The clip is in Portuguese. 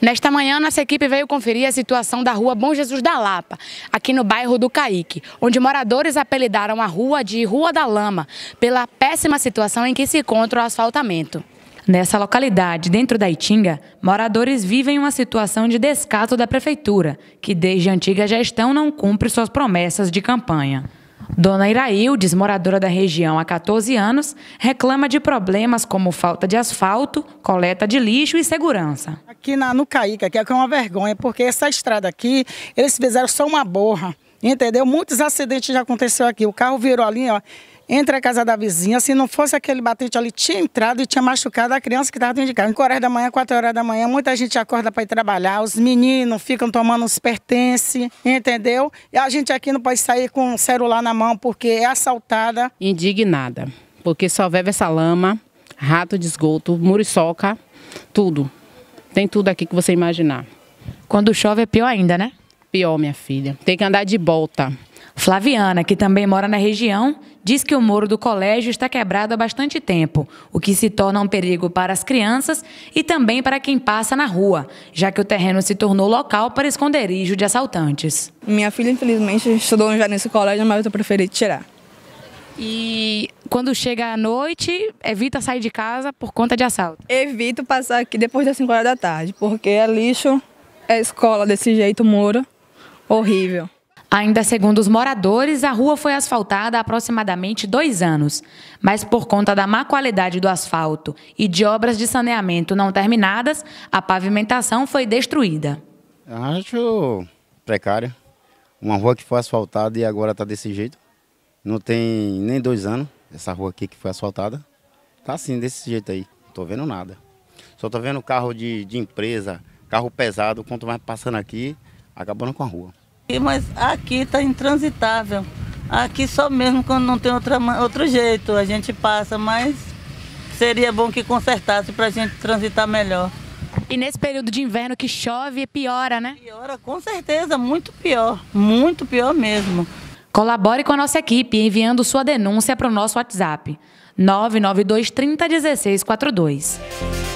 Nesta manhã, nossa equipe veio conferir a situação da rua Bom Jesus da Lapa, aqui no bairro do Caíque, onde moradores apelidaram a rua de Rua da Lama, pela péssima situação em que se encontra o asfaltamento. Nessa localidade, dentro da Itinga, moradores vivem uma situação de descaso da prefeitura, que desde a antiga gestão não cumpre suas promessas de campanha. Dona Iraildes, moradora da região há 14 anos, reclama de problemas como falta de asfalto, coleta de lixo e segurança. Aqui na, no Caíca, que é uma vergonha, porque essa estrada aqui, eles fizeram só uma borra. Entendeu? Muitos acidentes já aconteceu aqui. O carro virou ali, ó, entre a casa da vizinha. Se não fosse aquele batente ali, tinha entrado e tinha machucado a criança que estava dentro de casa. Em horas da manhã, 4 horas da manhã, muita gente acorda para ir trabalhar. Os meninos ficam tomando os pertences, entendeu? E a gente aqui não pode sair com o celular na mão porque é assaltada. Indignada, porque só vive essa lama, rato de esgoto, muriçoca, tudo. Tem tudo aqui que você imaginar. Quando chove é pior ainda, né? pior, minha filha. Tem que andar de volta. Flaviana, que também mora na região, diz que o muro do colégio está quebrado há bastante tempo, o que se torna um perigo para as crianças e também para quem passa na rua, já que o terreno se tornou local para esconderijo de assaltantes. Minha filha, infelizmente, estudou já nesse colégio, mas eu preferi tirar. E quando chega à noite, evita sair de casa por conta de assalto? Evito passar aqui depois das 5 horas da tarde, porque é lixo, é escola desse jeito, muro. Horrível. Ainda segundo os moradores, a rua foi asfaltada há aproximadamente dois anos, mas por conta da má qualidade do asfalto e de obras de saneamento não terminadas, a pavimentação foi destruída. Acho precário. Uma rua que foi asfaltada e agora está desse jeito. Não tem nem dois anos essa rua aqui que foi asfaltada. está assim, desse jeito aí. Não estou vendo nada. Só estou vendo carro de, de empresa, carro pesado, quanto vai passando aqui, acabando com a rua. Mas aqui está intransitável. Aqui só mesmo quando não tem outra, outro jeito a gente passa, mas seria bom que consertasse para a gente transitar melhor. E nesse período de inverno que chove, piora, né? Piora, com certeza, muito pior, muito pior mesmo. Colabore com a nossa equipe enviando sua denúncia para o nosso WhatsApp 992 30 1642.